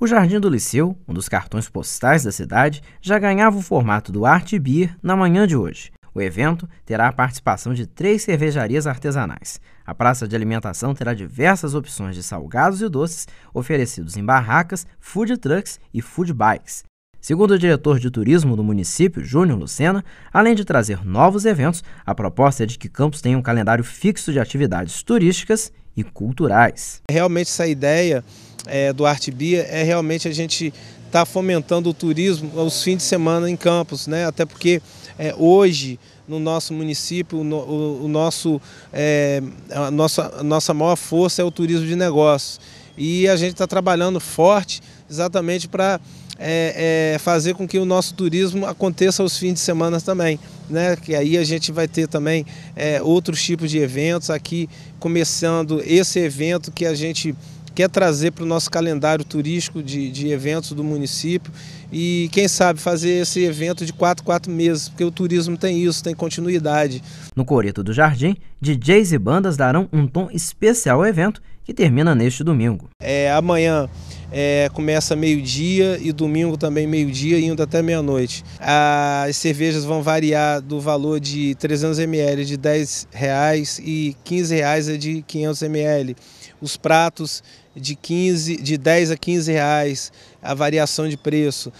O Jardim do Liceu, um dos cartões postais da cidade, já ganhava o formato do Art Beer na manhã de hoje. O evento terá a participação de três cervejarias artesanais. A praça de alimentação terá diversas opções de salgados e doces oferecidos em barracas, food trucks e food bikes. Segundo o diretor de turismo do município, Júnior Lucena, além de trazer novos eventos, a proposta é de que Campos tenha um calendário fixo de atividades turísticas e culturais. Realmente essa ideia é, do Arte Bia é realmente a gente está fomentando o turismo aos fins de semana em Campos, né? até porque é, hoje no nosso município, o, o, nosso, é, a, nossa, a nossa maior força é o turismo de negócios. E a gente está trabalhando forte exatamente para é, é, fazer com que o nosso turismo aconteça aos fins de semana também. Né? Que aí a gente vai ter também é, outros tipos de eventos aqui, começando esse evento que a gente quer trazer para o nosso calendário turístico de, de eventos do município e, quem sabe, fazer esse evento de 4, 4 meses, porque o turismo tem isso, tem continuidade. No Coreto do Jardim, DJs e bandas darão um tom especial ao evento que termina neste domingo. É, amanhã é, começa meio-dia e domingo também meio-dia, indo até meia-noite. As cervejas vão variar do valor de 300 ml de 10 reais e 15 reais é de 500 ml. Os pratos de 15, de 10 a 15 reais, a variação de preço.